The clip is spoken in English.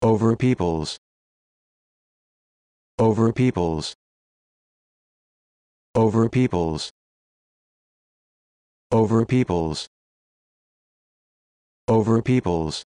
over peoples over peoples over peoples over peoples over peoples